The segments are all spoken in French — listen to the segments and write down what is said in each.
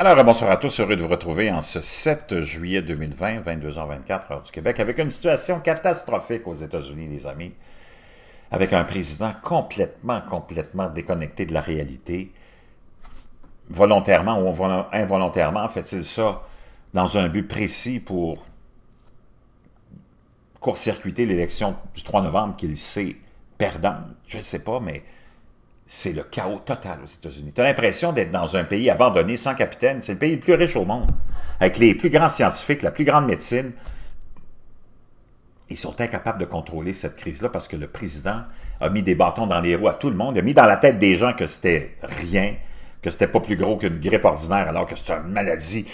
Alors, euh, bonsoir à tous. Heureux de vous retrouver en ce 7 juillet 2020, 22h24, heure du Québec, avec une situation catastrophique aux États-Unis, les amis, avec un président complètement, complètement déconnecté de la réalité, volontairement ou involontairement, fait-il ça dans un but précis pour court-circuiter l'élection du 3 novembre qu'il sait perdant Je ne sais pas, mais c'est le chaos total aux États-Unis. Tu as l'impression d'être dans un pays abandonné, sans capitaine. C'est le pays le plus riche au monde, avec les plus grands scientifiques, la plus grande médecine. Ils sont incapables de contrôler cette crise-là parce que le président a mis des bâtons dans les roues à tout le monde, il a mis dans la tête des gens que c'était rien, que c'était pas plus gros qu'une grippe ordinaire, alors que c'est une maladie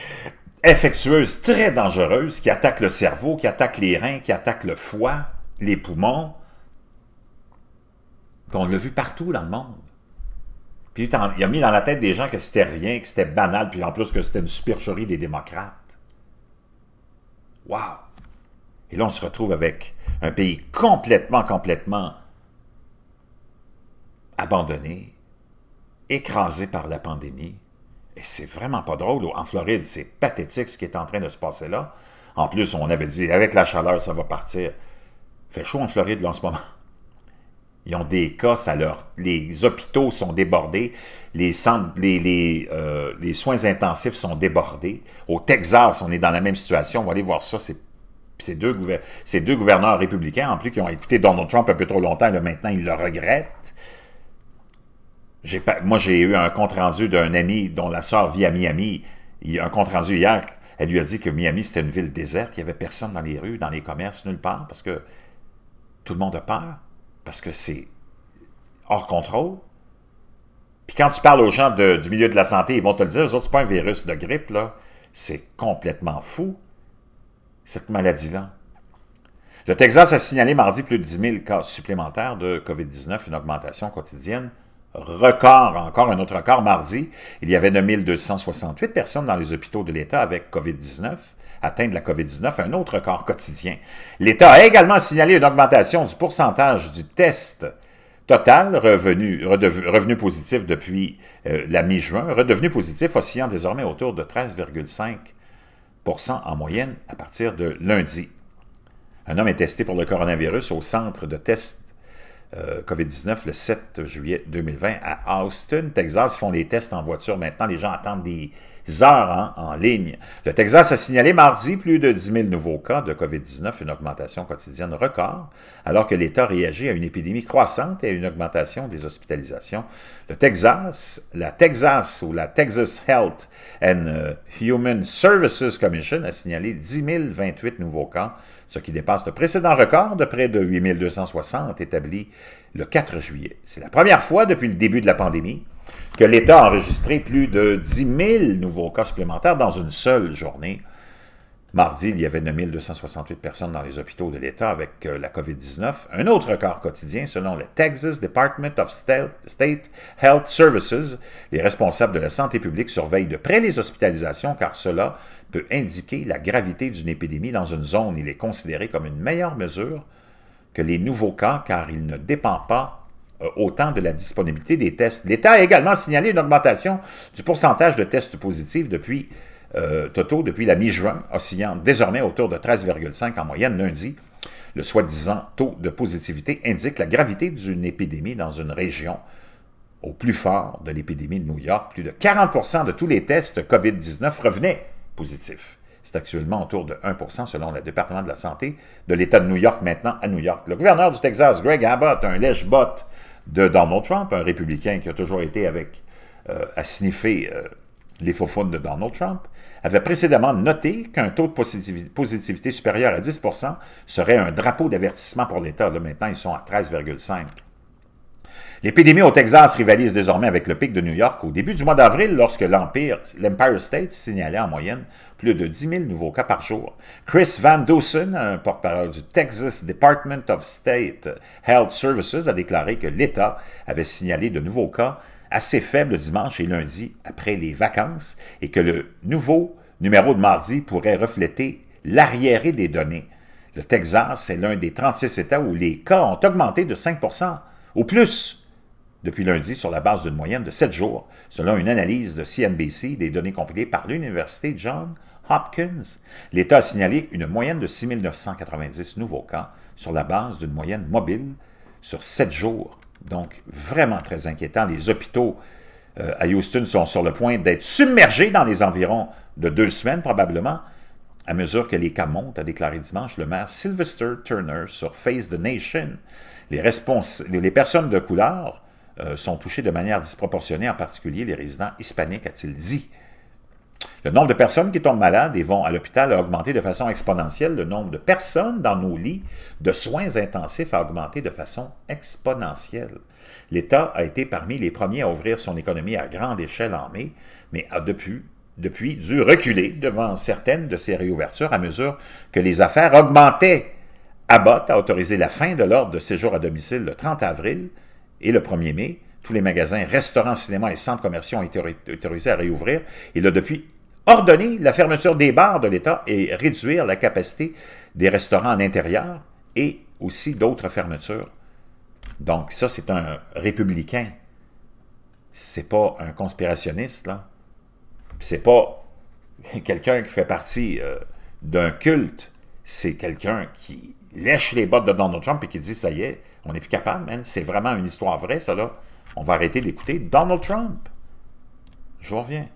infectieuse, très dangereuse, qui attaque le cerveau, qui attaque les reins, qui attaque le foie, les poumons. qu'on l'a vu partout dans le monde. Puis il a mis dans la tête des gens que c'était rien, que c'était banal, puis en plus que c'était une supercherie des démocrates. Wow! Et là, on se retrouve avec un pays complètement, complètement abandonné, écrasé par la pandémie. Et c'est vraiment pas drôle. En Floride, c'est pathétique ce qui est en train de se passer là. En plus, on avait dit, avec la chaleur, ça va partir. Fait chaud en Floride en ce moment. Ils ont des cas, à leur, les hôpitaux sont débordés, les, centres, les, euh, les, soins intensifs sont débordés. Au Texas, on est dans la même situation. On va aller voir ça, ces deux, deux gouverneurs républicains, en plus, qui ont écouté Donald Trump un peu trop longtemps, maintenant, ils le regrettent. moi, j'ai eu un compte-rendu d'un ami dont la soeur vit à Miami. Il y a un compte-rendu hier, elle lui a dit que Miami, c'était une ville déserte, il n'y avait personne dans les rues, dans les commerces, nulle part, parce que tout le monde a peur parce que c'est hors contrôle. Puis quand tu parles aux gens du milieu de la santé, ils vont te le dire, eux autres, c'est pas un virus de grippe, là. C'est complètement fou, cette maladie-là. Le Texas a signalé mardi plus de 10 000 cas supplémentaires de COVID-19, une augmentation quotidienne record, encore un autre record mardi. Il y avait 268 personnes dans les hôpitaux de l'État avec COVID-19. Atteint de la COVID-19, un autre record quotidien. L'État a également signalé une augmentation du pourcentage du test total revenu, positif depuis euh, la mi-juin, redevenu positif oscillant désormais autour de 13,5 en moyenne à partir de lundi. Un homme est testé pour le coronavirus au centre de test euh, COVID-19 le 7 juillet 2020 à Austin, Texas. Ils font les tests en voiture maintenant. Les gens attendent des, heures hein, en ligne. Le Texas a signalé mardi plus de 10 000 nouveaux cas de COVID-19, une augmentation quotidienne record, alors que l'État réagit à une épidémie croissante et à une augmentation des hospitalisations. Le Texas, la Texas ou la Texas Health and euh, Human Services Commission a signalé 10 028 nouveaux cas, ce qui dépasse le précédent record de près de 8 260 établi le 4 juillet. C'est la première fois depuis le début de la pandémie que l'État a enregistré plus de 10 000 nouveaux cas supplémentaires dans une seule journée. Mardi, il y avait 9 268 personnes dans les hôpitaux de l'État avec euh, la COVID-19, un autre record quotidien selon le Texas Department of State Health Services. Les responsables de la santé publique surveillent de près les hospitalisations car cela peut indiquer la gravité d'une épidémie dans une zone. Il est considéré comme une meilleure mesure que les nouveaux cas car il ne dépend pas euh, autant de la disponibilité des tests. L'État a également signalé une augmentation du pourcentage de tests positifs depuis, euh, depuis la mi-juin, oscillant désormais autour de 13,5 en moyenne lundi. Le soi-disant taux de positivité indique la gravité d'une épidémie dans une région au plus fort de l'épidémie de New York. Plus de 40 de tous les tests COVID-19 revenaient positifs. C'est actuellement autour de 1 selon le département de la santé de l'État de New York, maintenant à New York. Le gouverneur du Texas, Greg Abbott, un lèche-botte de Donald Trump, un républicain qui a toujours été avec, euh, à sniffer euh, les faux de Donald Trump, avait précédemment noté qu'un taux de positivité, positivité supérieur à 10 serait un drapeau d'avertissement pour l'État. Là, maintenant, ils sont à 13,5 L'épidémie au Texas rivalise désormais avec le pic de New York au début du mois d'avril lorsque l'Empire, l'Empire State signalait en moyenne plus de 10 000 nouveaux cas par jour. Chris Van Dusen, un porte-parole du Texas Department of State Health Services, a déclaré que l'État avait signalé de nouveaux cas assez faibles dimanche et lundi après les vacances et que le nouveau numéro de mardi pourrait refléter l'arriéré des données. Le Texas est l'un des 36 États où les cas ont augmenté de 5 au plus, depuis lundi, sur la base d'une moyenne de 7 jours, selon une analyse de CNBC des données compilées par l'Université John Hopkins, l'État a signalé une moyenne de 6 990 nouveaux cas sur la base d'une moyenne mobile sur 7 jours. Donc, vraiment très inquiétant. Les hôpitaux euh, à Houston sont sur le point d'être submergés dans les environs de deux semaines, probablement, à mesure que les cas montent, a déclaré dimanche le maire Sylvester Turner sur Face the Nation, les, personnes de couleur euh, sont touchées de manière disproportionnée, en particulier les résidents hispaniques, a-t-il dit. Le nombre de personnes qui tombent malades et vont à l'hôpital a augmenté de façon exponentielle. Le nombre de personnes dans nos lits de soins intensifs a augmenté de façon exponentielle. L'État a été parmi les premiers à ouvrir son économie à grande échelle en mai, mais a depuis depuis dû reculer devant certaines de ces réouvertures à mesure que les affaires augmentaient. Abbott a autorisé la fin de l'ordre de séjour à domicile le 30 avril et le 1er mai. Tous les magasins, restaurants, cinémas et centres commerciaux ont été autorisés à réouvrir. Il a depuis ordonné la fermeture des bars de l'État et réduire la capacité des restaurants en intérieur et aussi d'autres fermetures. Donc ça, c'est un républicain. C'est pas un conspirationniste, là c'est pas quelqu'un qui fait partie euh, d'un culte, c'est quelqu'un qui lèche les bottes de Donald Trump et qui dit ça y est, on n'est plus capable, C'est vraiment une histoire vraie, ça là. On va arrêter d'écouter Donald Trump. Je reviens.